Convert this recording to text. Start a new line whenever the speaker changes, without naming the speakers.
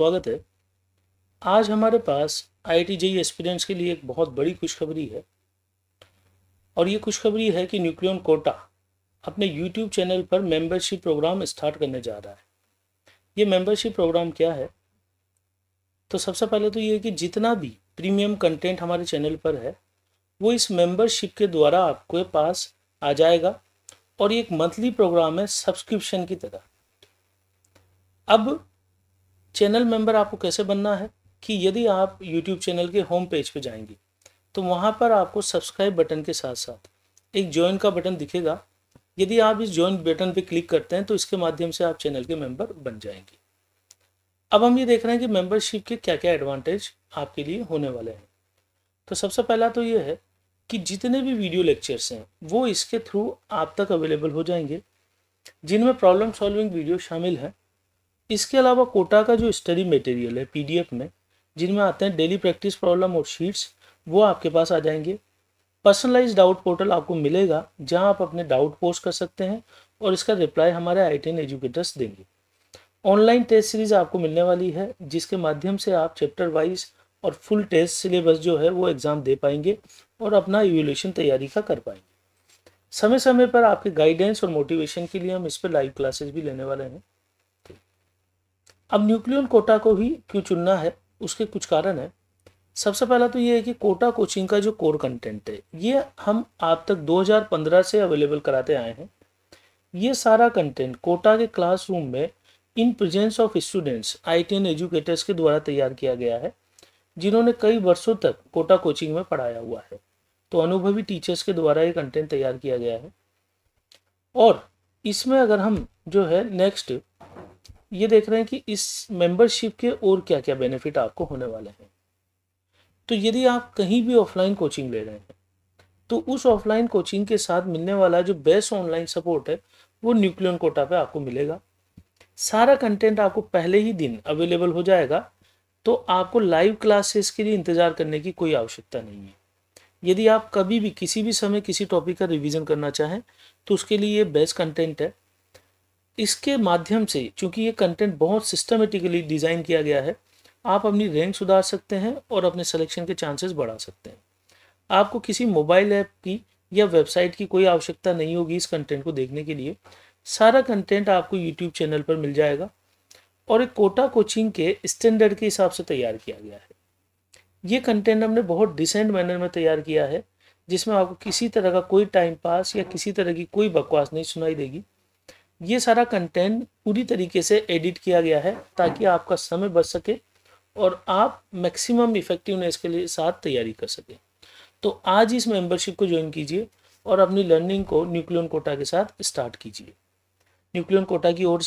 स्वागत है आज हमारे पास आई टी जेई एस्पिरेंट्स के लिए एक बहुत बड़ी खुशखबरी है और ये खुशखबरी है कि न्यूक्लियन कोटा अपने यूट्यूब चैनल पर मेंबरशिप प्रोग्राम स्टार्ट करने जा रहा है ये मेंबरशिप प्रोग्राम क्या है तो सबसे पहले तो ये कि जितना भी प्रीमियम कंटेंट हमारे चैनल पर है वो इस मेम्बरशिप के द्वारा आपके पास आ जाएगा और ये एक मंथली प्रोग्राम है सब्सक्रिप्शन की तरह अब चैनल मेंबर आपको कैसे बनना है कि यदि आप यूट्यूब चैनल के होम पेज पे जाएंगे तो वहाँ पर आपको सब्सक्राइब बटन के साथ साथ एक ज्वाइन का बटन दिखेगा यदि आप इस ज्वाइन बटन पे क्लिक करते हैं तो इसके माध्यम से आप चैनल के मेंबर बन जाएंगे अब हम ये देख रहे हैं कि मेंबरशिप के क्या क्या एडवांटेज आपके लिए होने वाले हैं तो सबसे पहला तो ये है कि जितने भी वीडियो लेक्चर्स हैं वो इसके थ्रू आप तक अवेलेबल हो जाएंगे जिनमें प्रॉब्लम सॉल्विंग वीडियो शामिल हैं इसके अलावा कोटा का जो स्टडी मटेरियल है पीडीएफ में जिनमें आते हैं डेली प्रैक्टिस प्रॉब्लम और शीट्स वो आपके पास आ जाएंगे पर्सनलाइज डाउट पोर्टल आपको मिलेगा जहां आप अपने डाउट पोस्ट कर सकते हैं और इसका रिप्लाई हमारे आई एजुकेटर्स देंगे ऑनलाइन टेस्ट सीरीज आपको मिलने वाली है जिसके माध्यम से आप चैप्टर वाइज और फुल टेस्ट सिलेबस जो है वो एग्ज़ाम दे पाएंगे और अपना इवेल्यूशन तैयारी का कर पाएंगे समय समय पर आपके गाइडेंस और मोटिवेशन के लिए हम इस पर लाइव क्लासेस भी लेने वाले हैं अब न्यूक्लियन कोटा को भी क्यों चुनना है उसके कुछ कारण है सबसे पहला तो ये है कि कोटा कोचिंग का जो कोर कंटेंट है ये हम आप तक 2015 से अवेलेबल कराते आए हैं ये सारा कंटेंट कोटा के क्लासरूम में in presence of students I educators के द्वारा तैयार किया गया है जिन्होंने कई वर्षों तक कोटा कोचिंग में पढ़ाया हुआ है तो अनुभवी टीचर्स के द्वारा ये कंटेंट तैयार किया गया है और इसमें अगर हम जो है नेक्स्ट ये देख रहे हैं कि इस मेंबरशिप के और क्या क्या बेनिफिट आपको होने वाले हैं तो यदि आप कहीं भी ऑफलाइन कोचिंग ले रहे हैं तो उस ऑफलाइन कोचिंग के साथ मिलने वाला जो बेस्ट ऑनलाइन सपोर्ट है वो न्यूक्लियन कोटा पे आपको मिलेगा सारा कंटेंट आपको पहले ही दिन अवेलेबल हो जाएगा तो आपको लाइव क्लासेस के लिए इंतज़ार करने की कोई आवश्यकता नहीं है यदि आप कभी भी किसी भी समय किसी टॉपिक का रिविजन करना चाहें तो उसके लिए ये बेस्ट कंटेंट है इसके माध्यम से चूंकि ये कंटेंट बहुत सिस्टमेटिकली डिज़ाइन किया गया है आप अपनी रैंक सुधार सकते हैं और अपने सिलेक्शन के चांसेस बढ़ा सकते हैं आपको किसी मोबाइल ऐप की या वेबसाइट की कोई आवश्यकता नहीं होगी इस कंटेंट को देखने के लिए सारा कंटेंट आपको यूट्यूब चैनल पर मिल जाएगा और एक कोटा कोचिंग के स्टैंडर्ड के हिसाब से तैयार किया गया है ये कंटेंट हमने बहुत डिसेंट मैनर में तैयार किया है जिसमें आपको किसी तरह का कोई टाइम पास या किसी तरह की कोई बकवास नहीं सुनाई देगी ये सारा कंटेंट पूरी तरीके से एडिट किया गया है ताकि आपका समय बच सके और आप मैक्सिमम इफेक्टिवनेस के लिए साथ तैयारी कर सकें तो आज इस मेंबरशिप को ज्वाइन कीजिए और अपनी लर्निंग को न्यूक्लियन कोटा के साथ स्टार्ट कीजिए न्यूक्लियन कोटा की ओर